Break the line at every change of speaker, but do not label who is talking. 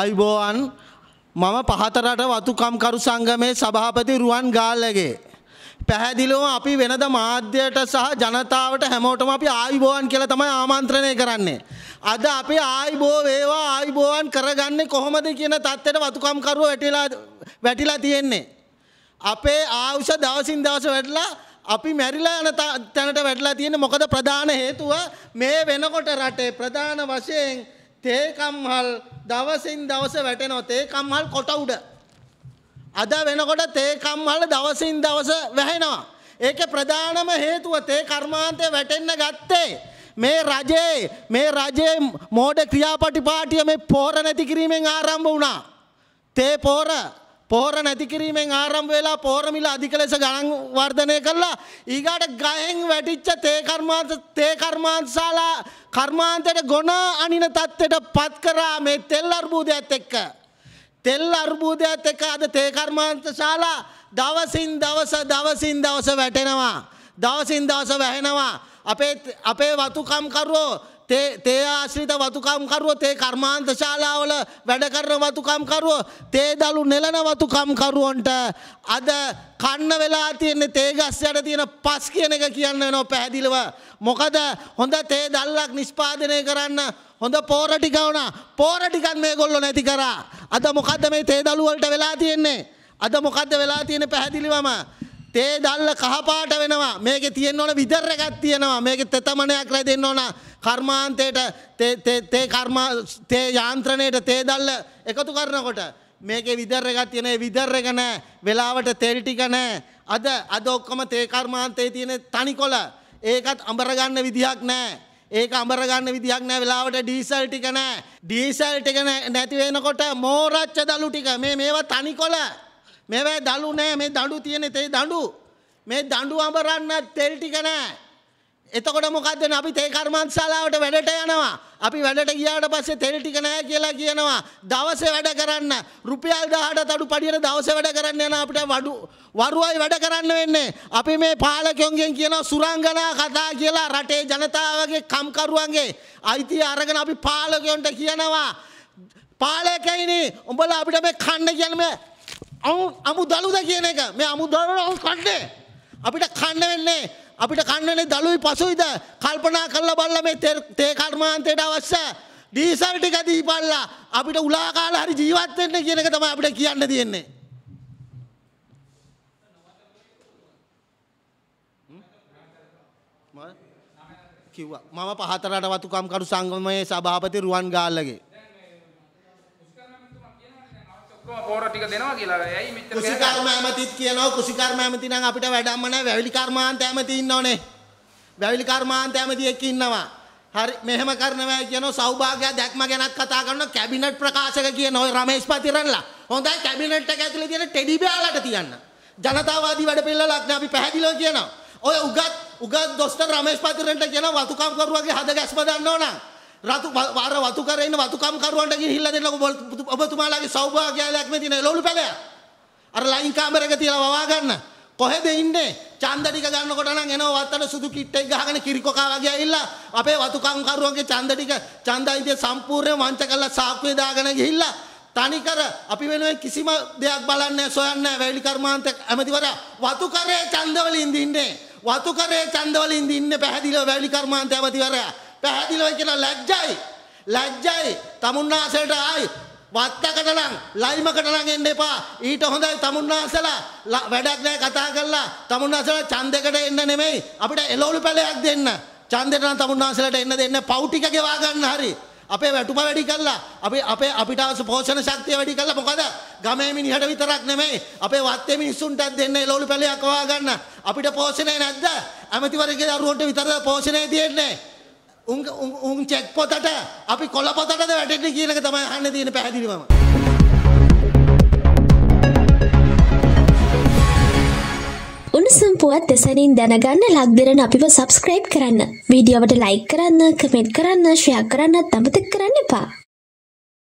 ආයුබෝවන් මම පහතරට වතුකම්කරු සංගමේ සභාපති රුවන් ගාල්ලගේ. පැහැදිලිවම අපි වෙනද මාධ්‍යයට සහ ජනතාවට හැමෝටම අපි ආයුබෝවන් කියලා තමයි ආමන්ත්‍රණය කරන්නේ. අද අපි ආයුබෝ වේවා ආයුබෝවන් කරගන්නේ කොහොමද කියන தත්ත්වයට වතුකම්කරුව වැටිලා වැටිලා තියෙන්නේ. අපේ ආයුෂ දවසින් දවස වැඩිලා අපි මැරිලා යන තැනට වැටලා තියෙන මොකද ප්‍රධාන හේතුව මේ වෙනකොට රටේ ප්‍රධාන වශයෙන් තේකම්හල් දවසින් දවස වැටෙනවා තේකම්හල් කොට උඩ. අද වෙනකොට තේකම්හල දවසින් දවස වැහෙනවා. ඒක ප්‍රධානම හේතුව තේ කර්මාන්තය වැටෙන්න ගත්තේ. මේ රජයේ මේ රජයේ මෝඩ ක්‍රියාපටිපාටිය මේ පෝර නැති කිරීමෙන් ආරම්භ වුණා. තේ පෝර පෝර නැතිකිරීමෙන් ආරම්භ වෙලා පෝරමිල අධික ලෙස ගණන් වර්ධනය කළා ඊගාට ගහෙන් වැටිච්ච තේ කර්මාන්ත තේ කර්මාන්තශාලා කර්මාන්තයට ගොන අනින තත්ත්වයට පත් කරා මේ තෙල් අර්බුදයත් එක්ක තෙල් අර්බුදයත් එක්ක අද තේ කර්මාන්තශාලා දවසින් දවස දවසින් දවස වැටෙනවා දවසින් දවස වැහෙනවා අපේ අපේ වතුකම්කරුවෝ තේ ආශ්‍රිත වතුකම්කරුව තේ කර්මාන්ත ශාලාවල වැඩ කරන වතුකම්කරුව තේ දළු නෙලන වතුකම්කරුවන්ට අද කන්න වෙලා තියෙන්නේ තේ ගස් යට තියෙන පස් කියන එක කියන්න වෙනවා පැහැදිලිව. මොකද හොඳ තේ දල්ලක් නිෂ්පාදනය කරන්න හොඳ පෝර ටික වුණා. පෝර ටිකක් මේගොල්ලෝ නැති කරා. අද මොකද්ද මේ තේ දළු වලට වෙලා තියෙන්නේ? අද මොකද්ද වෙලා තියෙන්නේ පැහැදිලිවම තේ දැල්ල කහපාට වෙනවා මේකේ තියෙන්න ඕන විතර එකක් තියෙනවා මේකේ තෙතමනයක් රැඳෙන්න ඕන කර්මාන්තයට තේ තේ කර්මා තේ යාන්ත්‍රණයට තේ දැල්ල එකතු කරනකොට මේකේ විතර එකක් තියෙන ඒ විතර එක නෑ වෙලාවට තෙල් ටික නෑ අද අද ඔක්කොම තේ කර්මාන්තයේ තියෙන තනිකොළ ඒකත් අඹර ගන්න විදිහක් නෑ ඒක අඹර ගන්න විදිහක් නැහැ වෙලාවට ඩීසල් ටික නැහැ. ඩීසල් ටික නැති වෙනකොට මෝරච්ච දලු ටික මේ මේවා තනිකොළ මේවැ දළු නෑ මේ දඩු තියෙන තේ දඩු මේ දඩු අඹරන්න තෙල් ටික නෑ එතකොට මොකක්දන අපි තේ කර්මන්ශලාවට වැඩට යනවා. අපි වැඩට ගියාට පස්සේ තෙල් ටික නැහැ කියලා කියනවා. දවසේ වැඩ කරන්න. රුපියල් 1000ට තඩු පඩියට දවසේ වැඩ කරන්න යන අපිට වඩු වරුවයි වැඩ කරන්න වෙන්නේ. අපි මේ පාලකයන්ගෙන් කියනවා සුරංගනා කතා කියලා රටේ ජනතාවගේ කම්කරුවන්ගේ අයිතිය අරගෙන අපි පාලකයන්ට කියනවා. පාලකයිනි උඹලා අපිට මේ කන්න කියන්නේ අමු දළුද කියන එක මේ අමුදරට කන්නේ අපිට කන්න වෙන්නේ අපිට කන්නනේ දළුයි පසුයිද කල්පනා කරලා බලලා මේ තේ කර්මාන්තයට අවශ්‍ය ඩීසල් ටික දීපල්ලා අපිට උලා කාලා හරි ජීවත් වෙන්න කියන එක තමයි අපිට කියන්න තියෙන්නේ කිව්වා මම පහතරට වතුකම්කරු සංගමයේ සභාපති රුවන් ගාල්ලගේ පෝර ටික දෙනවා කියලා. ඇයි මෙච්චර කුසි කර්ම ඇමතිත් කියනවා කුසි කර්ම ඇමති නම් අපිට වැඩක්ම නැහැ. වැවිලි කර්මාන්ත ඇමති ඉන්නෝනේ. වැවිලි කර්මාන්ත ඇමති එක්ක ඉන්නවා. හරි මෙහෙම කරනවා කියනවා සෞභාග්‍ය දැක්ම ගැනත් කතා කරනවා කැබිනට් ප්‍රකාශක කියන ඔය රමේෂ් පතිරන්ලා. හොඳයි කැබිනට් එක ඇතුලේ තියෙන ටෙඩි බෑලාට තියන්න. ජනතාවාදී වැඩ පිළිවෙලක් නේ අපි පැහැදිලිව කියනවා. ඔය උගත් උගත් දොස්තර රමේෂ් පතිරන්ට කියනවා වතුකම් කරුවාගේ හද ගැස්ම දන්නෝ නම් රතු අර වතු කරේ ඉන්න වතුකම් කරුවන්ට ගිහිල්ලා දෙන්නකො ඔබතුමාලාගේ සෞභාග්‍යයක් මේ තියෙන ලොළු පැලයක්. අර ලයින් කාමරයක තියලා වවා ගන්න. කොහෙද ඉන්නේ? ඡන්ද ටික ගන්නකොට නම් එනවා වත්තට සුදු කිට්ටෙක් ගහගෙන කිරිකොකා වගේ ඇවිල්ලා අපේ වතුකම් කරුවන්ගේ ඡන්ද ටික ඡන්දයිතිය සම්පූර්ණයෙන් වංච කරලා සාක්කුවේ දාගෙන ගිහිල්ලා තනිකර අපි වෙනුවෙන් කිසිම දෙයක් බලන්නේ සොයන්නේ නැහැ වැලි කර්මාන්ත ඇමතිවරයා වතු කරේ ඡන්ද වලින් දින්නේ වතු කරේ ඡන්ද වලින් දින්නේ පැහැදිලිව වැලි කර්මාන්ත ඇමතිවරයා පැහැදිලිවයි කියලා ලැජ්ජයි. ලැජ්ජයි. තමුන්නාසලට ආයි වත්තකට නම් ලයිමකට නම් එන්න එපා. ඊට හොඳයි තමුන්නාසලා වැඩක් නැහැ කතා කරලා තමුන්නාසලා ඡන්දයකට එන්න නෙමෙයි. අපිට එළවලු පැලයක් දෙන්න. ඡන්දෙට නම් තමුන්නාසලට එන්න දෙන්න පව් ටික ගෙවා ගන්න හරි. අපේ වැටුප වැඩි කළා අපි අපේ අපිට පෝෂණ ශක්තිය වැඩි කළා මොකද ගමේ මිනිහට විතරක් නෙමෙයි අපේ වත්තේ මිනිස්සුන්ටත් දෙන්න එළවලු පැලයක් හොයා ගන්න අපිට පෝෂණය නැද්ද ඇමතිවරගේ දරුවන්ට විතරද පෝෂණය තියෙන්නේ උන් උන් චෙක් පොතට අපි කොළ පොතටද වැටෙන්නේ කියන එක තමයි අහන්න තියෙන පැහැදිලිවම. උණුසුම් පුවත් දෙසැනින් දැනගන්න ලක්දෙරන අපිව සබස්ක්‍රයිබ් කරන්න. වීඩියෝවට ලයික් කරන්න, කමෙන්ට් කරන්න, ෂෙයා කරන්නත් අමතක කරන්න එපා.